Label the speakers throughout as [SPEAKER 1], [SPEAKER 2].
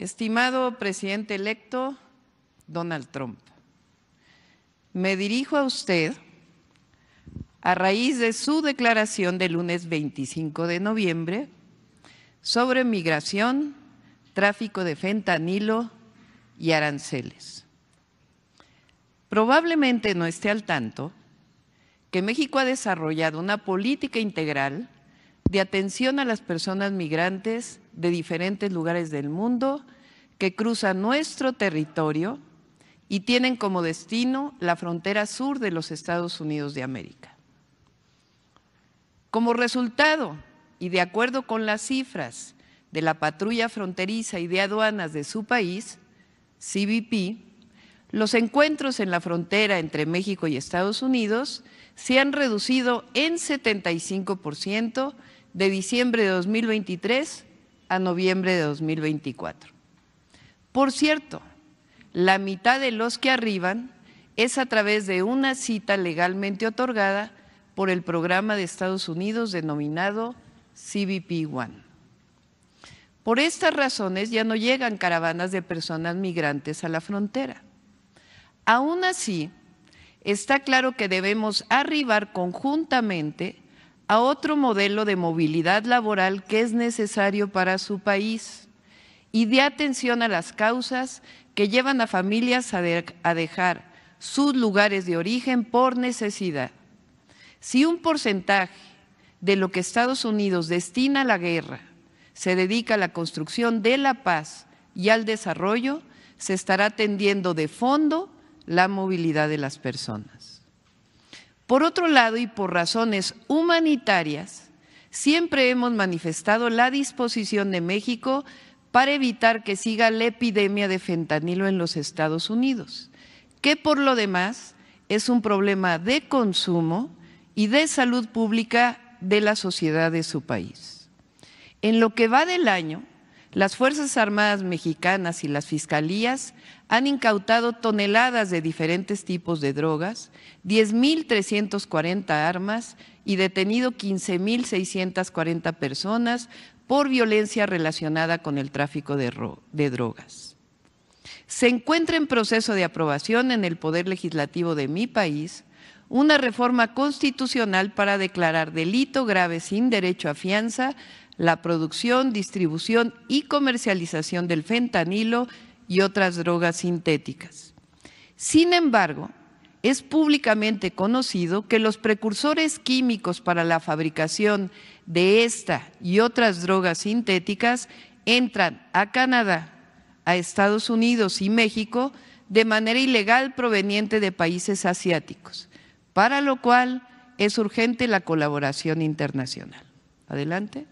[SPEAKER 1] Estimado presidente electo Donald Trump, me dirijo a usted a raíz de su declaración del lunes 25 de noviembre sobre migración, tráfico de fentanilo y aranceles. Probablemente no esté al tanto que México ha desarrollado una política integral de atención a las personas migrantes de diferentes lugares del mundo que cruzan nuestro territorio y tienen como destino la frontera sur de los Estados Unidos de América. Como resultado, y de acuerdo con las cifras de la patrulla fronteriza y de aduanas de su país, CBP, los encuentros en la frontera entre México y Estados Unidos se han reducido en 75% de diciembre de 2023 a noviembre de 2024. Por cierto, la mitad de los que arriban es a través de una cita legalmente otorgada por el programa de Estados Unidos denominado CBP One. Por estas razones ya no llegan caravanas de personas migrantes a la frontera. Aún así, está claro que debemos arribar conjuntamente a otro modelo de movilidad laboral que es necesario para su país y de atención a las causas que llevan a familias a, dejar sus lugares de origen por necesidad. Si un porcentaje de lo que Estados Unidos destina a la guerra se dedica a la construcción de la paz y al desarrollo, se estará atendiendo de fondo la movilidad de las personas. Por otro lado, y por razones humanitarias, siempre hemos manifestado la disposición de México para evitar que siga la epidemia de fentanilo en los Estados Unidos, que por lo demás es un problema de consumo y de salud pública de la sociedad de su país. En lo que va del año, las Fuerzas Armadas mexicanas y las fiscalías han incautado toneladas de diferentes tipos de drogas, 10.340 armas y detenido 15.640 personas por violencia relacionada con el tráfico de, de drogas. Se encuentra en proceso de aprobación en el Poder Legislativo de mi país una reforma constitucional para declarar delito grave sin derecho a fianza la producción, distribución y comercialización del fentanilo y otras drogas sintéticas. Sin embargo, es públicamente conocido que los precursores químicos para la fabricación de esta y otras drogas sintéticas entran a Canadá, a Estados Unidos y México de manera ilegal proveniente de países asiáticos para lo cual es urgente la colaboración internacional. Adelante.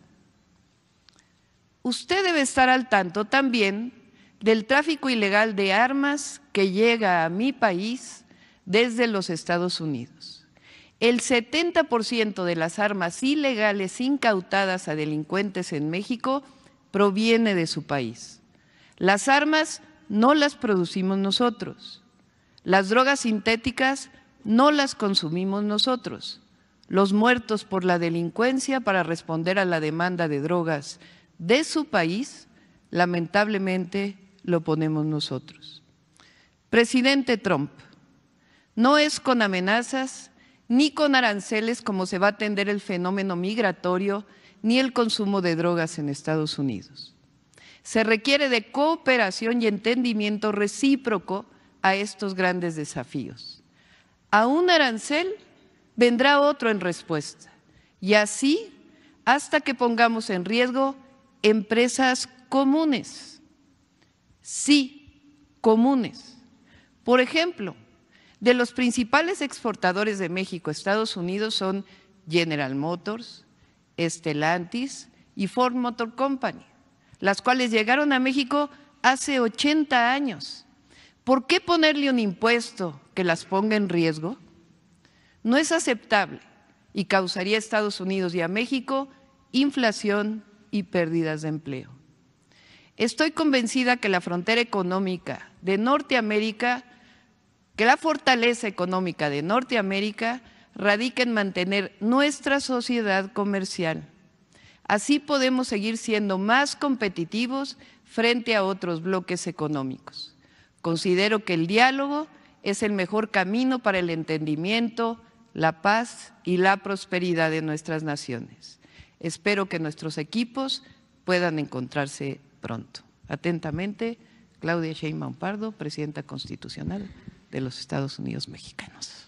[SPEAKER 1] Usted debe estar al tanto también del tráfico ilegal de armas que llega a mi país desde los Estados Unidos. El 70% de las armas ilegales incautadas a delincuentes en México proviene de su país. Las armas no las producimos nosotros. Las drogas sintéticas no las consumimos nosotros. Los muertos por la delincuencia para responder a la demanda de drogas de su país, lamentablemente lo ponemos nosotros. Presidente Trump, no es con amenazas ni con aranceles como se va a atender el fenómeno migratorio ni el consumo de drogas en Estados Unidos. Se requiere de cooperación y entendimiento recíproco a estos grandes desafíos a un arancel vendrá otro en respuesta. Y así hasta que pongamos en riesgo empresas comunes. Sí, comunes. Por ejemplo, de los principales exportadores de México, a Estados Unidos son General Motors, Estelantis y Ford Motor Company, las cuales llegaron a México hace 80 años ¿Por qué ponerle un impuesto que las ponga en riesgo? No es aceptable y causaría a Estados Unidos y a México inflación y pérdidas de empleo. Estoy convencida que la frontera económica de Norteamérica, que la fortaleza económica de Norteamérica radica en mantener nuestra sociedad comercial. Así podemos seguir siendo más competitivos frente a otros bloques económicos. Considero que el diálogo es el mejor camino para el entendimiento, la paz y la prosperidad de nuestras naciones. Espero que nuestros equipos puedan encontrarse pronto. Atentamente, Claudia Sheinbaum Pardo, Presidenta Constitucional de los Estados Unidos Mexicanos.